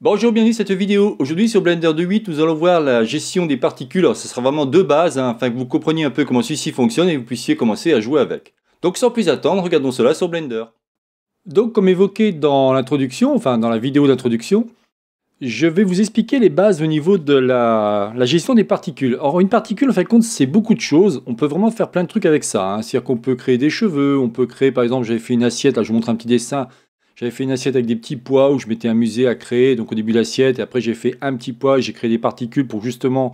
Bonjour, bienvenue cette vidéo. Aujourd'hui sur Blender 2.8, nous allons voir la gestion des particules. Alors, ce sera vraiment de base, hein, afin que vous compreniez un peu comment celui-ci fonctionne et que vous puissiez commencer à jouer avec. Donc sans plus attendre, regardons cela sur Blender. Donc comme évoqué dans l'introduction, enfin dans la vidéo d'introduction, je vais vous expliquer les bases au niveau de la, gestion des particules. Or une particule, en fin de compte, c'est beaucoup de choses. On peut vraiment faire plein de trucs avec ça. Hein. C'est-à-dire qu'on peut créer des cheveux, on peut créer, par exemple, j'avais fait une assiette, là je vous montre un petit dessin, j'avais fait une assiette avec des petits pois où je m'étais amusé à créer, donc au début l'assiette, et après j'ai fait un petit pois, j'ai créé des particules pour justement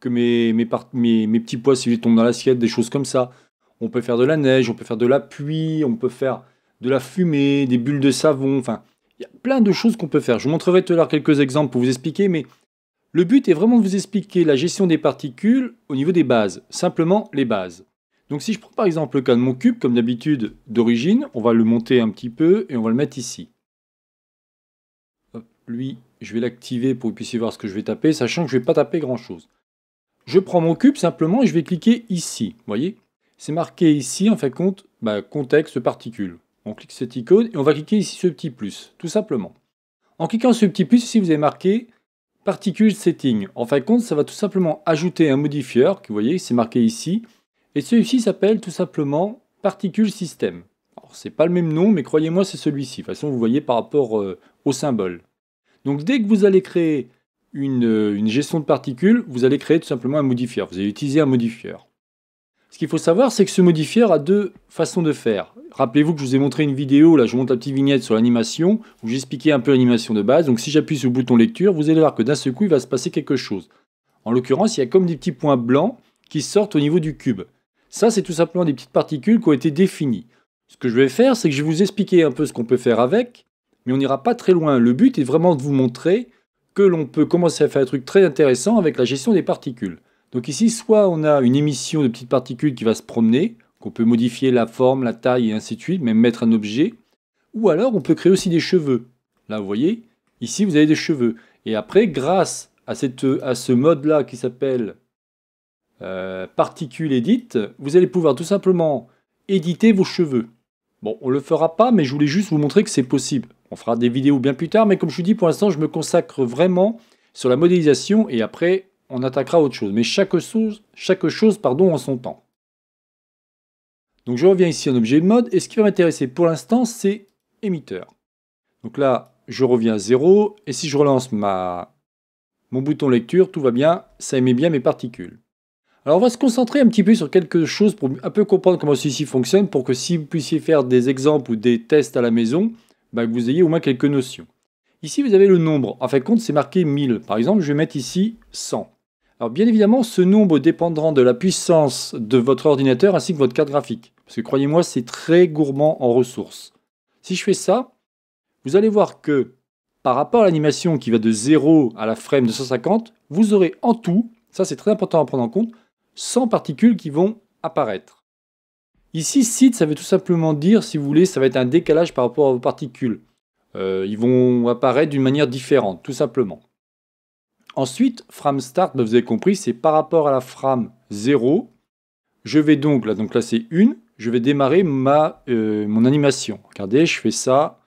que mes, mes, petits pois, s'ils tombent dans l'assiette, des choses comme ça. On peut faire de la neige, on peut faire de la pluie, on peut faire de la fumée, des bulles de savon, enfin, il y a plein de choses qu'on peut faire. Je vous montrerai tout à l'heure quelques exemples pour vous expliquer, mais le but est vraiment de vous expliquer la gestion des particules au niveau des bases, simplement les bases. Donc si je prends par exemple le cas de mon cube, comme d'habitude d'origine, on va le monter un petit peu et on va le mettre ici. lui, je vais l'activer pour que vous puissiez voir ce que je vais taper, sachant que je ne vais pas taper grand-chose. Je prends mon cube simplement et je vais cliquer ici, vous voyez C'est marqué ici, en fait compte, bah, contexte particule. On clique cette icône et on va cliquer ici ce petit plus, tout simplement. En cliquant sur ce petit plus, ici vous avez marqué particule setting. En fin de compte, ça va tout simplement ajouter un modifieur, que vous voyez, c'est marqué ici, et celui-ci s'appelle tout simplement Particule System. Alors n'est pas le même nom, mais croyez-moi c'est celui-ci. De toute façon vous voyez par rapport euh, au symbole. Donc dès que vous allez créer euh, une, gestion de particules, vous allez créer tout simplement un modifier. Vous allez utiliser un modifier. Ce qu'il faut savoir, c'est que ce modifier a deux façons de faire. Rappelez-vous que je vous ai montré une vidéo, là je vous montre la petite vignette sur l'animation, où j'expliquais un peu l'animation de base. Donc si j'appuie sur le bouton lecture, vous allez voir que d'un seul coup, il va se passer quelque chose. En l'occurrence, il y a comme des petits points blancs qui sortent au niveau du cube. Ça, c'est tout simplement des petites particules qui ont été définies. Ce que je vais faire, c'est que je vais vous expliquer un peu ce qu'on peut faire avec, mais on n'ira pas très loin. Le but est vraiment de vous montrer que l'on peut commencer à faire un truc très intéressant avec la gestion des particules. Donc ici, soit on a une émission de petites particules qui va se promener, qu'on peut modifier la forme, la taille et ainsi de suite, même mettre un objet, ou alors on peut créer aussi des cheveux. Là, vous voyez, ici, vous avez des cheveux. Et après, grâce à, à ce mode-là qui s'appelle euh, particules édites, vous allez pouvoir tout simplement éditer vos cheveux. Bon, on ne le fera pas, mais je voulais juste vous montrer que c'est possible. On fera des vidéos bien plus tard, mais comme je vous dis, pour l'instant, je me consacre vraiment sur la modélisation et après, on attaquera autre chose. Mais chaque chose, chaque chose pardon, en son temps. Donc je reviens ici en objet de mode, et ce qui va m'intéresser pour l'instant, c'est émetteur. Donc là, je reviens à 0, et si je relance ma, mon bouton lecture, tout va bien, ça émet bien mes particules. Alors on va se concentrer un petit peu sur quelque chose pour un peu comprendre comment ceci fonctionne, pour que si vous puissiez faire des exemples ou des tests à la maison, ben, que vous ayez au moins quelques notions. Ici, vous avez le nombre. En fait, compte, c'est marqué 1000. Par exemple, je vais mettre ici 100. Alors bien évidemment, ce nombre dépendra de la puissance de votre ordinateur ainsi que votre carte graphique. Parce que croyez-moi, c'est très gourmand en ressources. Si je fais ça, vous allez voir que par rapport à l'animation qui va de 0 à la frame de 250, vous aurez en tout, ça c'est très important à prendre en compte, 100 particules qui vont apparaître. Ici, site, ça veut tout simplement dire, si vous voulez, ça va être un décalage par rapport à vos particules. Euh, ils vont apparaître d'une manière différente, tout simplement. Ensuite, frame start, bah, vous avez compris, c'est par rapport à la frame 0. Je vais donc, là, donc là c'est 1, je vais démarrer ma, euh, mon animation. Regardez, je fais ça,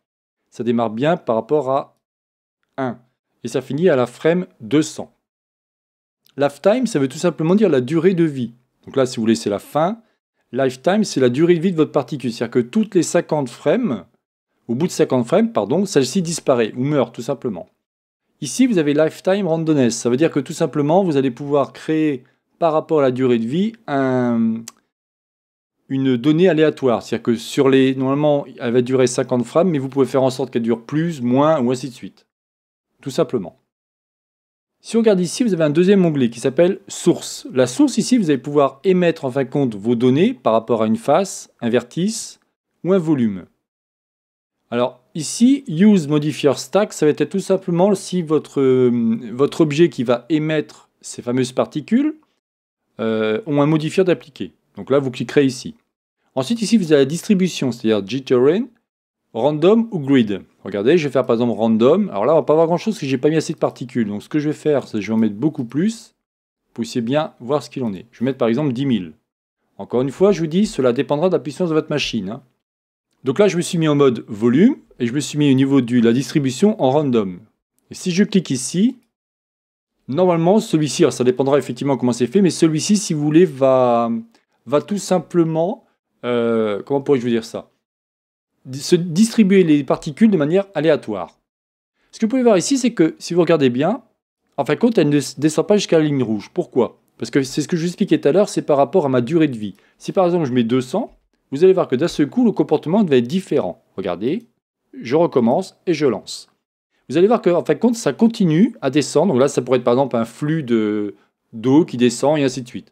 ça démarre bien par rapport à 1. Et ça finit à la frame 200. Lifetime, ça veut tout simplement dire la durée de vie. Donc là, si vous voulez, c'est la fin. Lifetime, c'est la durée de vie de votre particule. C'est-à-dire que toutes les 50 frames, au bout de 50 frames, pardon, celle-ci disparaît ou meurt tout simplement. Ici, vous avez Lifetime Randomness. Ça veut dire que tout simplement, vous allez pouvoir créer, par rapport à la durée de vie, une donnée aléatoire. C'est-à-dire que sur les. Normalement, elle va durer 50 frames, mais vous pouvez faire en sorte qu'elle dure plus, moins, ou ainsi de suite. Tout simplement. Si on regarde ici, vous avez un deuxième onglet qui s'appelle Source. La source ici, vous allez pouvoir émettre en fin de compte vos données par rapport à une face, un vertice ou un volume. Alors ici, Use Modifier Stack, ça va être tout simplement si votre, euh, objet qui va émettre ces fameuses particules euh, ont un modifier d'appliquer. Donc là, vous cliquerez ici. Ensuite, ici, vous avez la distribution, c'est-à-dire JTerrain, Random ou grid. Regardez, je vais faire par exemple random. Alors là, on va pas avoir grand chose parce que j'ai pas mis assez de particules. Donc ce que je vais faire, c'est que je vais en mettre beaucoup plus. Vous puissiez bien voir ce qu'il en est. Je vais mettre par exemple 10 000. Encore une fois, je vous dis, cela dépendra de la puissance de votre machine. Hein. Donc là, je me suis mis en mode volume et je me suis mis au niveau de la distribution en random. Et si je clique ici, normalement, celui-ci, ça dépendra effectivement comment c'est fait, mais celui-ci, si vous voulez, va, tout simplement... Euh, comment pourrais-je vous dire ça se distribuer les particules de manière aléatoire. Ce que vous pouvez voir ici, c'est que si vous regardez bien, en fin de compte, elle ne descend pas jusqu'à la ligne rouge. Pourquoi Parce que c'est ce que je vous expliquais tout à l'heure, c'est par rapport à ma durée de vie. Si par exemple je mets 200, vous allez voir que d'un seul coup, le comportement va être différent. Regardez, je recommence et je lance. Vous allez voir qu'en en fin de compte, ça continue à descendre. Donc là, ça pourrait être par exemple un flux d'eau qui descend et ainsi de suite.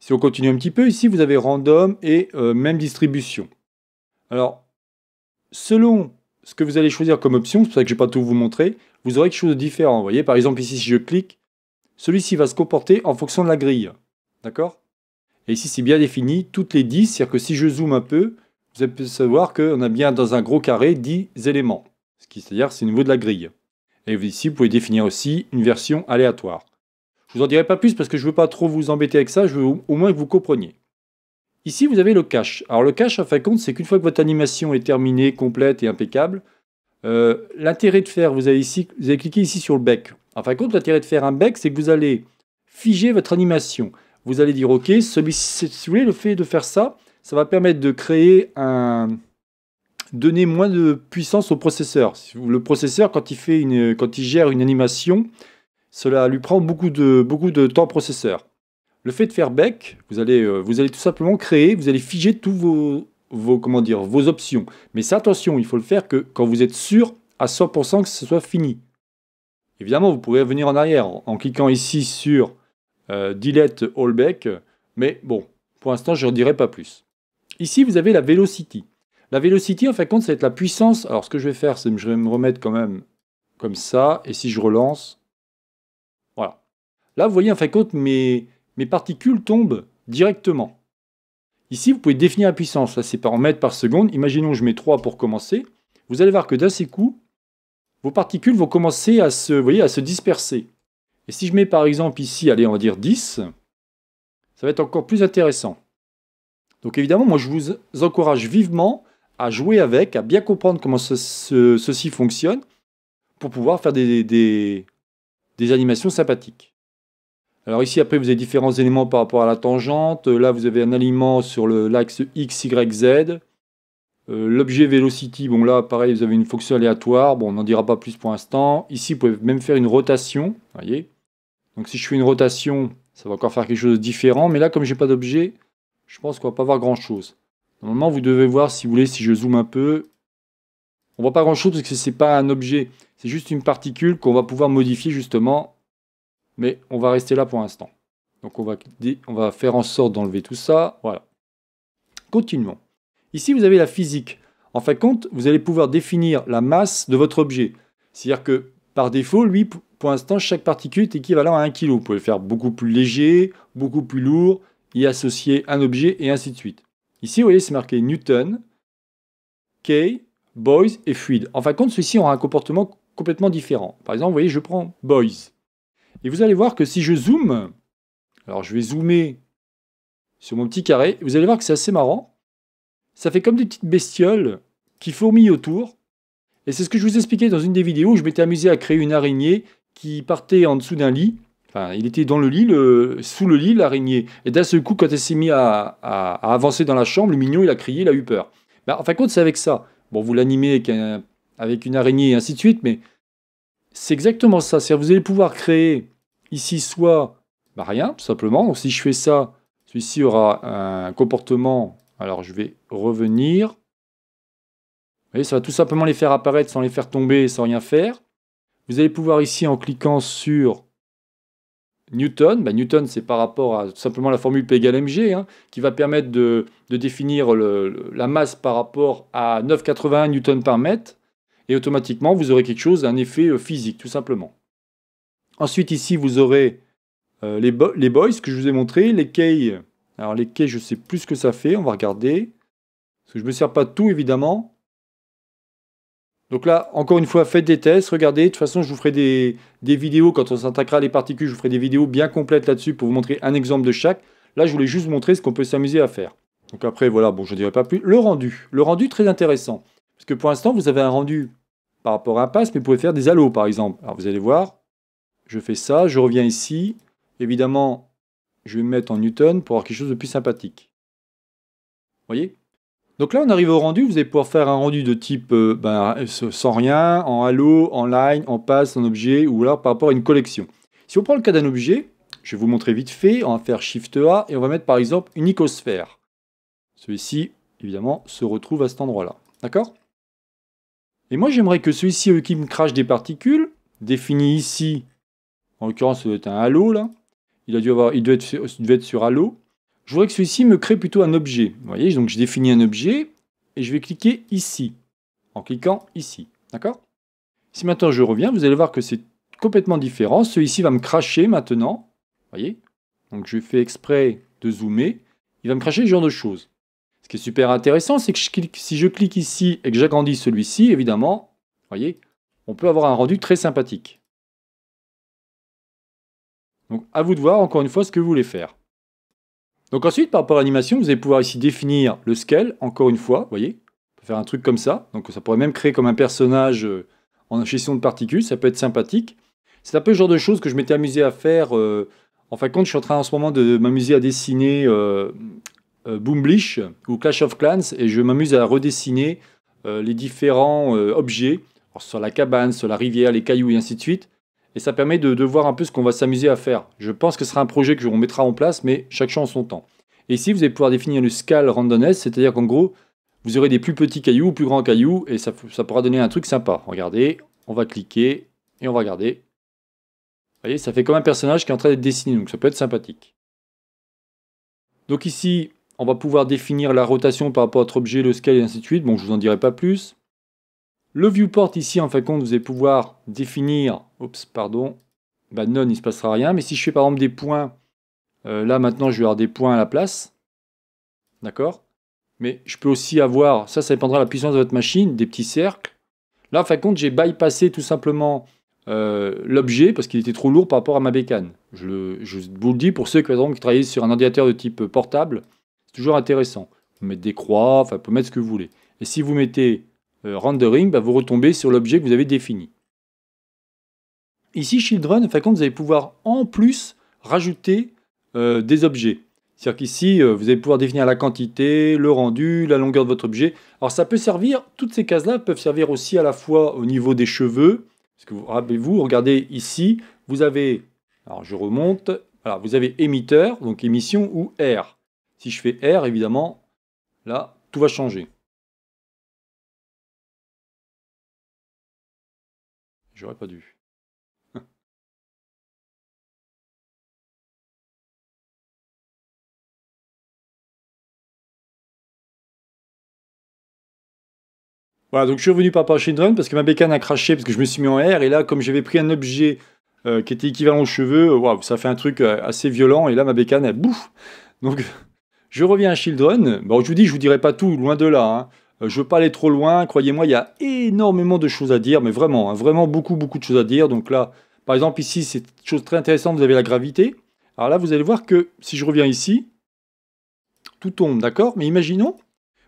Si on continue un petit peu, ici vous avez random et euh, même distribution. Alors, selon ce que vous allez choisir comme option, c'est pour ça que je ne vais pas tout vous montrer, vous aurez quelque chose de différent. Vous voyez, par exemple ici si je clique, celui-ci va se comporter en fonction de la grille. D'accord Et ici c'est bien défini, toutes les 10, c'est-à-dire que si je zoome un peu, vous allez savoir qu'on a bien dans un gros carré 10 éléments. c'est-à-dire c'est au niveau de la grille. Et ici vous pouvez définir aussi une version aléatoire. Je vous en dirai pas plus parce que je ne veux pas trop vous embêter avec ça, je veux au moins que vous compreniez. Ici, vous avez le cache. Alors le cache, en fin de compte, c'est qu'une fois que votre animation est terminée, complète et impeccable, euh, l'intérêt de faire, vous avez, ici, vous avez cliqué ici sur le bec. En fin de compte, l'intérêt de faire un bec, c'est que vous allez figer votre animation. Vous allez dire, OK, celui, si vous voulez, le fait de faire ça, ça va permettre de créer un... donner moins de puissance au processeur. Le processeur, quand il, fait une, quand il gère une animation, cela lui prend beaucoup de, beaucoup de temps processeur. Le fait de faire back, vous allez, euh, vous allez tout simplement créer, vous allez figer tous vos, vos, comment dire, vos options. Mais attention, il faut le faire que quand vous êtes sûr à 100% que ce soit fini. Évidemment, vous pouvez revenir en arrière en, cliquant ici sur euh, Delete All Back, mais bon, pour l'instant, je ne dirai pas plus. Ici, vous avez la Velocity. La Velocity, en fin fait, de compte, ça va être la puissance. Alors, ce que je vais faire, c'est que je vais me remettre quand même comme ça, et si je relance, Là, vous voyez, en fin de compte, mes, particules tombent directement. Ici, vous pouvez définir la puissance. Là, c'est par mètres par seconde. Imaginons que je mets 3 pour commencer. Vous allez voir que d'un seul coup, vos particules vont commencer à se, à se disperser. Et si je mets par exemple ici, allez, on va dire 10, ça va être encore plus intéressant. Donc évidemment, moi, je vous encourage vivement à jouer avec, à bien comprendre comment ceci fonctionne pour pouvoir faire des animations sympathiques. Alors ici, après, vous avez différents éléments par rapport à la tangente. Là, vous avez un aliment sur l'axe x, y, z. Euh, l'objet velocity, bon là, pareil, vous avez une fonction aléatoire. Bon, on n'en dira pas plus pour l'instant. Ici, vous pouvez même faire une rotation, voyez. Donc si je fais une rotation, ça va encore faire quelque chose de différent. Mais là, comme je j'ai pas d'objet, je pense qu'on va pas voir grand-chose. Normalement, vous devez voir, si vous voulez, si je zoome un peu, on voit pas grand-chose parce que ce n'est pas un objet. C'est juste une particule qu'on va pouvoir modifier justement mais on va rester là pour l'instant. Donc on va, faire en sorte d'enlever tout ça. Voilà. Continuons. Ici, vous avez la physique. En fin de compte, vous allez pouvoir définir la masse de votre objet. C'est-à-dire que par défaut, lui, pour l'instant, chaque particule est équivalent à 1 kg. Vous pouvez le faire beaucoup plus léger, beaucoup plus lourd, y associer un objet et ainsi de suite. Ici, vous voyez, c'est marqué Newton, K, Boys et Fluid. En fin de compte, ceux-ci ont un comportement complètement différent. Par exemple, vous voyez, je prends Boys. Et vous allez voir que si je zoome, alors je vais zoomer sur mon petit carré, vous allez voir que c'est assez marrant. Ça fait comme des petites bestioles qui fourmillent autour. Et c'est ce que je vous expliquais dans une des vidéos où je m'étais amusé à créer une araignée qui partait en dessous d'un lit. Enfin, il était dans le lit, sous le lit, l'araignée. Et d'un seul coup, quand elle s'est mise à, avancer dans la chambre, le mignon, il a crié, il a eu peur. Mais ben, en fin de compte, c'est avec ça. Bon, vous l'animez avec, avec une araignée et ainsi de suite, mais c'est exactement ça. cest vous allez pouvoir créer ici soit bah, rien, tout simplement. si je fais ça, celui-ci aura un comportement. Alors, je vais revenir. Vous voyez, ça va tout simplement les faire apparaître sans les faire tomber, sans rien faire. Vous allez pouvoir ici, en cliquant sur Newton, bah, Newton c'est par rapport à simplement la formule P égale mg, hein, qui va permettre de, définir la masse par rapport à 9,81 Newton par mètre et automatiquement vous aurez quelque chose, un effet euh, physique tout simplement. Ensuite ici vous aurez euh, les, les, boys que je vous ai montré, les keys. Alors les keys je sais plus ce que ça fait, on va regarder. Parce que je ne me sers pas de tout évidemment. Donc là, encore une fois, faites des tests, regardez. De toute façon, je vous ferai des, des vidéos, quand on s'attaquera à les particules, je vous ferai des vidéos bien complètes là-dessus pour vous montrer un exemple de chaque. Là, je voulais juste montrer ce qu'on peut s'amuser à faire. Donc après, voilà, bon, je ne dirai pas plus. Le rendu. Le rendu, très intéressant. Parce que pour l'instant, vous avez un rendu par rapport à un pass, mais vous pouvez faire des halos, par exemple. Alors vous allez voir, je fais ça, je reviens ici. Évidemment, je vais me mettre en Newton pour avoir quelque chose de plus sympathique. Vous voyez Donc là, on arrive au rendu, vous allez pouvoir faire un rendu de type euh, ben, sans rien, en halo, en line, en passe en objet, ou alors par rapport à une collection. Si on prend le cas d'un objet, je vais vous montrer vite fait, on va faire Shift A et on va mettre par exemple une icosphère. Celui-ci, évidemment, se retrouve à cet endroit-là. D'accord et moi, j'aimerais que celui-ci euh, qui me crache des particules, défini ici, en l'occurrence, c'est un halo, là. Il, a dû être, sur, être sur halo. Je voudrais que celui-ci me crée plutôt un objet. Vous voyez, donc je définis un objet et je vais cliquer ici, en cliquant ici. D'accord Si maintenant je reviens, vous allez voir que c'est complètement différent. Celui-ci va me cracher maintenant. Vous voyez Donc je fais exprès de zoomer. Il va me cracher ce genre de choses. Ce qui est super intéressant, c'est que si je clique ici et que j'agrandis celui-ci, évidemment, voyez, on peut avoir un rendu très sympathique. Donc à vous de voir encore une fois ce que vous voulez faire. Donc ensuite, par rapport à l'animation, vous allez pouvoir ici définir le scale, encore une fois, vous voyez, on peut faire un truc comme ça. Donc ça pourrait même créer comme un personnage euh, en gestion de particules, ça peut être sympathique. C'est un peu le genre de choses que je m'étais amusé à faire. Euh, en fin de compte, je suis en train en ce moment de m'amuser à dessiner euh, euh, Boomblish ou Clash of Clans et je m'amuse à redessiner euh, les différents euh, objets sur la cabane, sur la rivière, les cailloux et ainsi de suite. Et ça permet de, voir un peu ce qu'on va s'amuser à faire. Je pense que ce sera un projet que on mettra en place, mais chaque champ en son temps. Et ici, vous allez pouvoir définir le scale randomness, c'est-à-dire qu'en gros, vous aurez des plus petits cailloux ou plus grands cailloux, et ça, ça pourra donner un truc sympa. Regardez, on va cliquer, et on va regarder. Vous voyez, ça fait comme un personnage qui est en train d'être dessiné, donc ça peut être sympathique. Donc ici, on va pouvoir définir la rotation par rapport à notre objet, le scale et ainsi de suite. Bon, je vous en dirai pas plus. Le viewport ici, en fin de compte, vous allez pouvoir définir... Oups, pardon. Bah non, il se passera rien. Mais si je fais par exemple des points, euh, là maintenant, je vais avoir des points à la place. D'accord Mais je peux aussi avoir, ça, ça dépendra de la puissance de votre machine, des petits cercles. Là, en fin de compte, j'ai bypassé tout simplement euh, l'objet parce qu'il était trop lourd par rapport à ma bécane. Je, vous le dis pour ceux qui travaillent sur un ordinateur de type portable, toujours intéressant. Vous mettez des croix, enfin, vous pouvez mettre ce que vous voulez. Et si vous mettez euh, rendering, bah, vous retombez sur l'objet que vous avez défini. Ici, Children, enfin, vous allez pouvoir en plus rajouter euh, des objets. C'est-à-dire qu'ici, euh, vous allez pouvoir définir la quantité, le rendu, la longueur de votre objet. Alors ça peut servir, toutes ces cases-là peuvent servir aussi à la fois au niveau des cheveux. Parce que vous rappelez-vous, regardez ici, vous avez, alors je remonte, alors vous avez émetteur, donc émission ou air. Si je fais R, évidemment, là, tout va changer. J'aurais pas dû. Voilà, donc je suis revenu par rapport parce que ma bécane a craché parce que je me suis mis en R et là, comme j'avais pris un objet euh, qui était équivalent aux cheveux, euh, waouh, ça fait un truc euh, assez violent et là, ma bécane, elle bouffe. Donc, Je reviens à Children. Bon, je vous dis, je vous dirai pas tout, loin de là. je hein. euh, Je veux pas aller trop loin. Croyez-moi, il y a énormément de choses à dire, mais vraiment, hein, vraiment beaucoup, beaucoup de choses à dire. Donc là, par exemple, ici, c'est une chose très intéressante. Vous avez la gravité. Alors là, vous allez voir que si je reviens ici, tout tombe, d'accord Mais imaginons,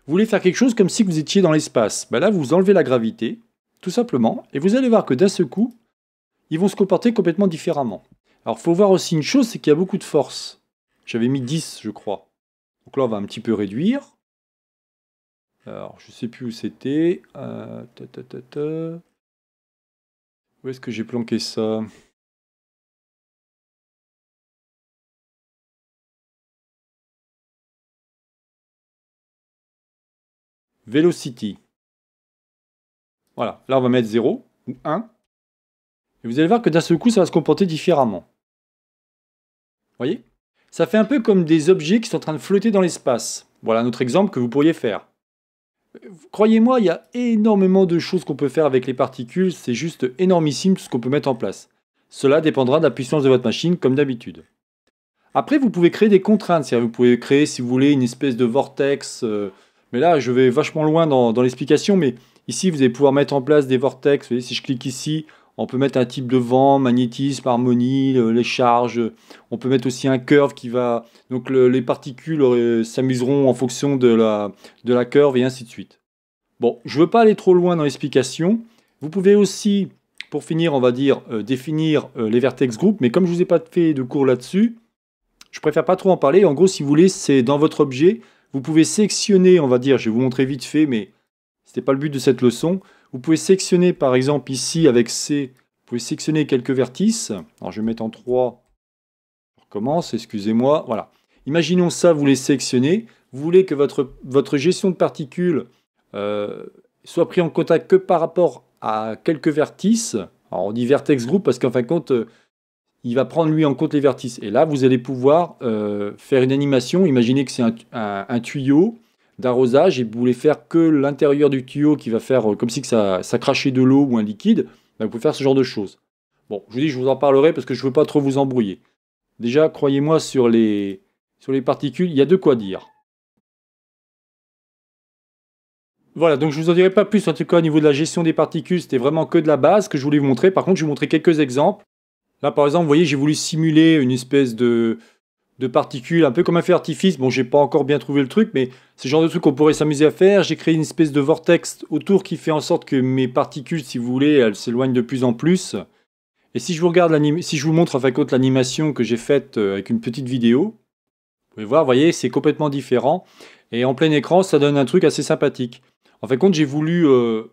vous voulez faire quelque chose comme si vous étiez dans l'espace. Ben là, vous enlevez la gravité, tout simplement, et vous allez voir que d'un seul coup, ils vont se comporter complètement différemment. Alors, faut voir aussi une chose, c'est qu'il y a beaucoup de force. J'avais mis 10, je crois. Donc là, on va un petit peu réduire. Alors, je sais plus où c'était. Euh, où est-ce que j'ai planqué ça Velocity. Voilà, là on va mettre 0 ou 1. Et vous allez voir que d'un seul coup, ça va se comporter différemment. Vous voyez ça fait un peu comme des objets qui sont en train de flotter dans l'espace. Voilà un autre exemple que vous pourriez faire. Croyez-moi, il y a énormément de choses qu'on peut faire avec les particules, c'est juste énormissime tout ce qu'on peut mettre en place. Cela dépendra de la puissance de votre machine, comme d'habitude. Après, vous pouvez créer des contraintes, cest vous pouvez créer, si vous voulez, une espèce de vortex. Euh, mais là, je vais vachement loin dans, dans l'explication, mais ici, vous allez pouvoir mettre en place des vortex. Vous voyez, si je clique ici, on peut mettre un type de vent, magnétisme, harmonie, les charges. On peut mettre aussi un curve qui va... Donc les particules s'amuseront en fonction de la, de la curve et ainsi de suite. Bon, je ne veux pas aller trop loin dans l'explication. Vous pouvez aussi, pour finir, on va dire, euh, définir euh, les vertex groupes, Mais comme je ne vous ai pas fait de cours là-dessus, je préfère pas trop en parler. En gros, si vous voulez, c'est dans votre objet. Vous pouvez sectionner, on va dire, je vais vous montrer vite fait, mais ce n'était pas le but de cette leçon. Vous pouvez sectionner par exemple ici avec C, vous pouvez sectionner quelques vertices. Alors je vais mettre en 3, je recommence, excusez-moi, voilà. Imaginons ça, vous les sectionnez, vous voulez que votre, votre gestion de particules euh, soit prise en contact que par rapport à quelques vertices. Alors on dit vertex group parce qu'en fin de compte, euh, il va prendre lui en compte les vertices. Et là, vous allez pouvoir euh, faire une animation. Imaginez que c'est un tuyau d'arrosage et vous voulez faire que l'intérieur du tuyau qui va faire euh, comme si que ça, ça crachait de l'eau ou un liquide, ben, vous pouvez faire ce genre de choses. Bon, je vous dis, je vous en parlerai parce que je ne veux pas trop vous embrouiller. Déjà, croyez-moi, sur les, sur les particules, il y a de quoi dire. Voilà, donc je ne vous en dirai pas plus en tout cas au niveau de la gestion des particules, c'était vraiment que de la base que je voulais vous montrer. Par contre, je vais vous montrer quelques exemples. Là, par exemple, vous voyez, j'ai voulu simuler une espèce de, de particules, un peu comme un fait artifice Bon, j'ai pas encore bien trouvé le truc, mais c'est le genre de truc qu'on pourrait s'amuser à faire. J'ai créé une espèce de vortex autour qui fait en sorte que mes particules, si vous voulez, elles s'éloignent de plus en plus. Et si je vous regarde si je vous montre à fait l'animation que j'ai faite euh, avec une petite vidéo, vous pouvez voir, vous voyez, c'est complètement différent. Et en plein écran, ça donne un truc assez sympathique. En fait compte, j'ai voulu... Euh,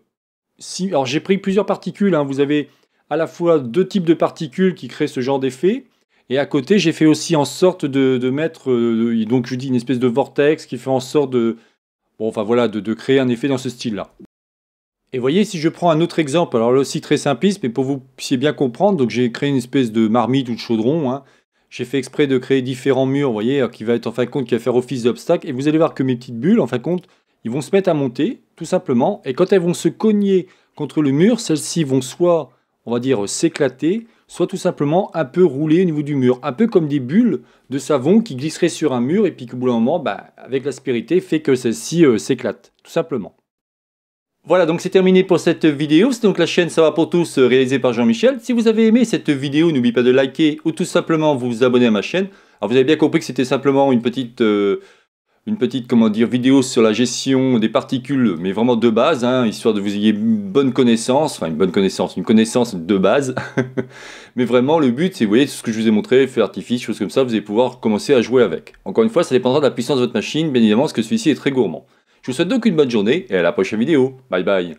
si, alors j'ai pris plusieurs particules, hein. vous avez à la fois deux types de particules qui créent ce genre d'effet, et à côté, j'ai fait aussi en sorte de, mettre, euh, donc je dis une espèce de vortex qui fait en sorte de, bon, enfin voilà, de, créer un effet dans ce style-là. Et voyez, si je prends un autre exemple, alors là aussi très simpliste, mais pour que vous puissiez bien comprendre, donc j'ai créé une espèce de marmite ou de chaudron. Hein. J'ai fait exprès de créer différents murs, vous voyez, euh, qui va être en fin de compte, qui va faire office d'obstacle. Et vous allez voir que mes petites bulles, en fin de compte, ils vont se mettre à monter, tout simplement. Et quand elles vont se cogner contre le mur, celles-ci vont soit, on va dire, euh, s'éclater, soit tout simplement un peu roulé au niveau du mur, un peu comme des bulles de savon qui glisseraient sur un mur et puis qu'au bout d'un moment, bah, avec l'aspérité, fait que celle-ci euh, s'éclate, tout simplement. Voilà, donc c'est terminé pour cette vidéo. C'est donc la chaîne Ça va pour tous euh, réalisée par Jean-Michel. Si vous avez aimé cette vidéo, n'oubliez pas de liker ou tout simplement vous abonner à ma chaîne. Alors vous avez bien compris que c'était simplement une petite... Euh, une petite comment dire vidéo sur la gestion des particules, mais vraiment de base, hein, histoire de vous ayez une bonne connaissance, enfin une bonne connaissance, une connaissance de base. mais vraiment, le but, c'est, vous voyez, ce que je vous ai montré, fait artifice, choses comme ça, vous allez pouvoir commencer à jouer avec. Encore une fois, ça dépendra de la puissance de votre machine, bien évidemment, parce que celui-ci est très gourmand. Je vous souhaite donc une bonne journée et à la prochaine vidéo. Bye bye.